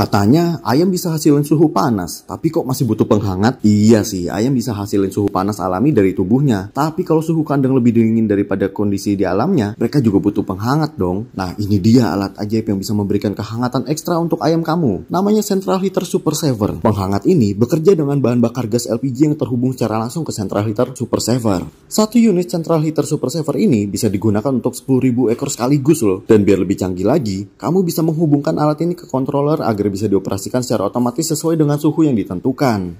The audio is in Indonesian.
Katanya ayam bisa hasilin suhu panas, tapi kok masih butuh penghangat? Iya sih, ayam bisa hasilin suhu panas alami dari tubuhnya. Tapi kalau suhu kandang lebih dingin daripada kondisi di alamnya, mereka juga butuh penghangat dong. Nah, ini dia alat ajaib yang bisa memberikan kehangatan ekstra untuk ayam kamu. Namanya Central Heater Super Saver. Penghangat ini bekerja dengan bahan bakar gas LPG yang terhubung secara langsung ke Central Heater Super Saver. Satu unit Central Heater Super Saver ini bisa digunakan untuk 10.000 ekor sekaligus loh. Dan biar lebih canggih lagi, kamu bisa menghubungkan alat ini ke controller agar bisa dioperasikan secara otomatis sesuai dengan suhu yang ditentukan.